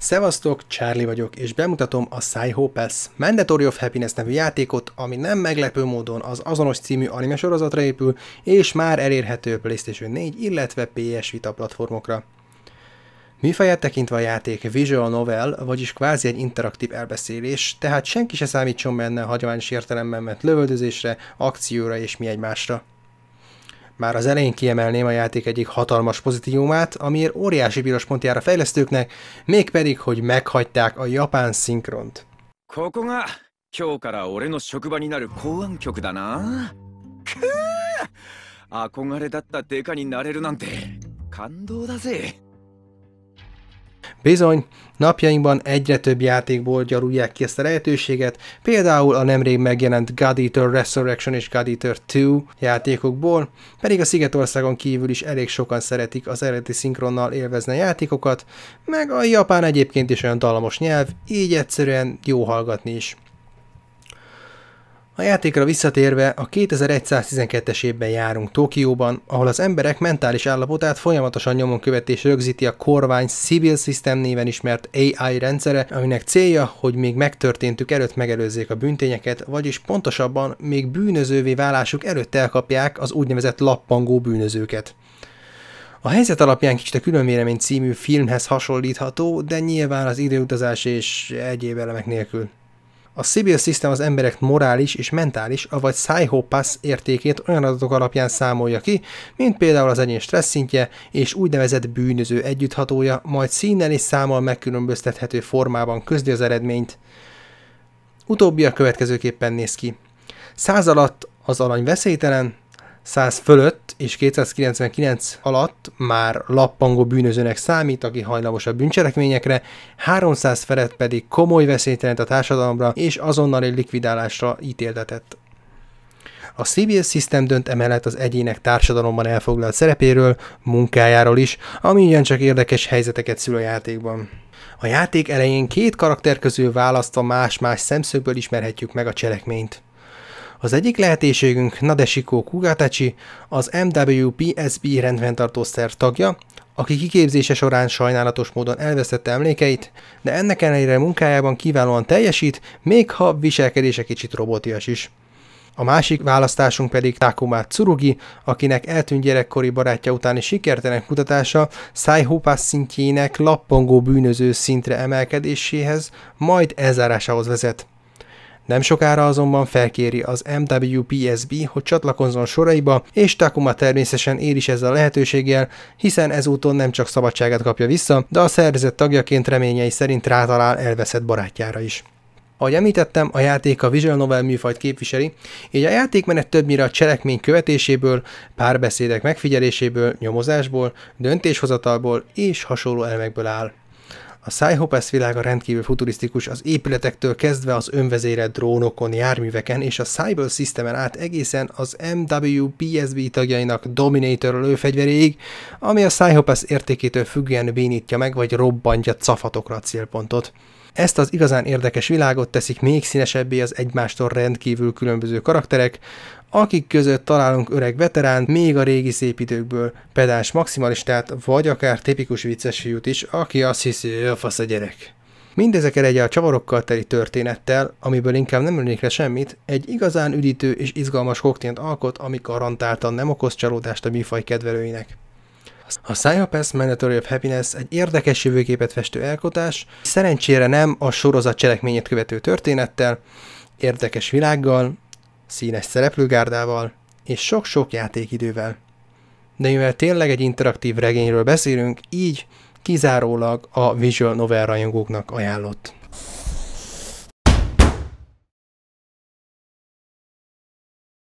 Szevasztok, Charlie vagyok, és bemutatom a Psyhopes Mandatory of Happiness nevű játékot, ami nem meglepő módon az azonos című anime sorozatra épül, és már elérhető PlayStation 4, illetve PS Vita platformokra. Műfaját tekintve a játék visual novel, vagyis kvázi egy interaktív elbeszélés, tehát senki se számítson benne a hagyományos értelemben mert lövöldözésre, akcióra és mi egymásra. Már az elején kiemelném a játék egyik hatalmas pozitívumát, amiért óriási piros pont jár a fejlesztőknek, mégpedig, hogy meghagyták a japán szinkront. ここが今日から俺の職場になる公安局だな。くぅ憧れだったデカになれるなんて感動だぜ。Bizony, napjainkban egyre több játékból gyarulják ki ezt a lehetőséget, például a nemrég megjelent God Eater Resurrection és God Eater 2 játékokból, pedig a Szigetországon kívül is elég sokan szeretik az eredeti szinkronnal élvezni a játékokat, meg a japán egyébként is olyan dallamos nyelv, így egyszerűen jó hallgatni is. A játékra visszatérve, a 2112-es évben járunk Tokióban, ahol az emberek mentális állapotát folyamatosan nyomon követés rögzíti a kormány Civil System néven ismert AI rendszere, aminek célja, hogy még megtörténtük előtt megelőzzék a bűntényeket, vagyis pontosabban még bűnözővé válásuk előtt elkapják az úgynevezett lappangó bűnözőket. A helyzet alapján kicsit a Különvélemény című filmhez hasonlítható, de nyilván az időutazás és egyéb elemek nélkül. A civil system az emberek morális és mentális, avagy pass értékét olyan adatok alapján számolja ki, mint például az egyén stressz szintje és úgynevezett bűnöző együtthatója, majd színnel és számmal megkülönböztethető formában közli az eredményt. Utóbbi a következőképpen néz ki. Száz alatt az alany veszélytelen, 100 fölött és 299 alatt már lappangó bűnözőnek számít, aki hajlamos a bűncselekményekre, 300 felett pedig komoly veszélyt jelent a társadalomra és azonnali likvidálásra ítéltetett. A CBS System dönt emellett az egyének társadalomban elfoglalt szerepéről, munkájáról is, ami ugyancsak érdekes helyzeteket szül a játékban. A játék elején két karakter közül választva más-más szemszögből ismerhetjük meg a cselekményt. Az egyik lehetőségünk Nadeshiko Kugatachi, az MWPSB rendfenntartó szerv tagja, aki kiképzése során sajnálatos módon elvesztette emlékeit, de ennek ellenére munkájában kiválóan teljesít, még ha viselkedése kicsit robotias is. A másik választásunk pedig Takuma Tsurugi, akinek eltűnt gyerekkori barátja utáni sikertelen kutatása Saihopász szintjének lappangó bűnöző szintre emelkedéséhez, majd elzárásához vezet. Nem sokára azonban felkéri az MWPSB, hogy csatlakozzon soraiba, és Takuma természetesen él is ezzel a lehetőséggel, hiszen ezúton nem csak szabadságát kapja vissza, de a szervezet tagjaként reményei szerint rátalál elveszett barátjára is. Ahogy említettem, a játék a visual novel műfajt képviseli, így a játékmenet többnyire a cselekmény követéséből, párbeszédek megfigyeléséből, nyomozásból, döntéshozatalból és hasonló elemekből áll. A Cyhopesz világa rendkívül futurisztikus, az épületektől kezdve az önvezérelt drónokon, járműveken és a Cyber Systemen át egészen az MWPSB tagjainak Dominator lőfegyveréig, ami a Cyhopesz értékétől függően bénítja meg vagy robbantja cafatokra a célpontot. Ezt az igazán érdekes világot teszik még színesebbé az egymástól rendkívül különböző karakterek, akik között találunk öreg veterán, még a régi szép időkből, pedás maximalistát, vagy akár tipikus vicces fiút is, aki azt hiszi, hogy a fasz a gyerek. Mindezek egy a csavarokkal teli történettel, amiből inkább nem ülnék le semmit, egy igazán üdítő és izgalmas koktént alkot, ami garantáltan nem okoz csalódást a műfaj kedvelőinek. A Psychopath Mandatory of Happiness egy érdekes jövőképet festő elkotás, szerencsére nem a sorozat cselekményét követő történettel, érdekes világgal, színes szereplőgárdával és sok-sok játékidővel. De mivel tényleg egy interaktív regényről beszélünk, így kizárólag a visual novel rajongóknak ajánlott.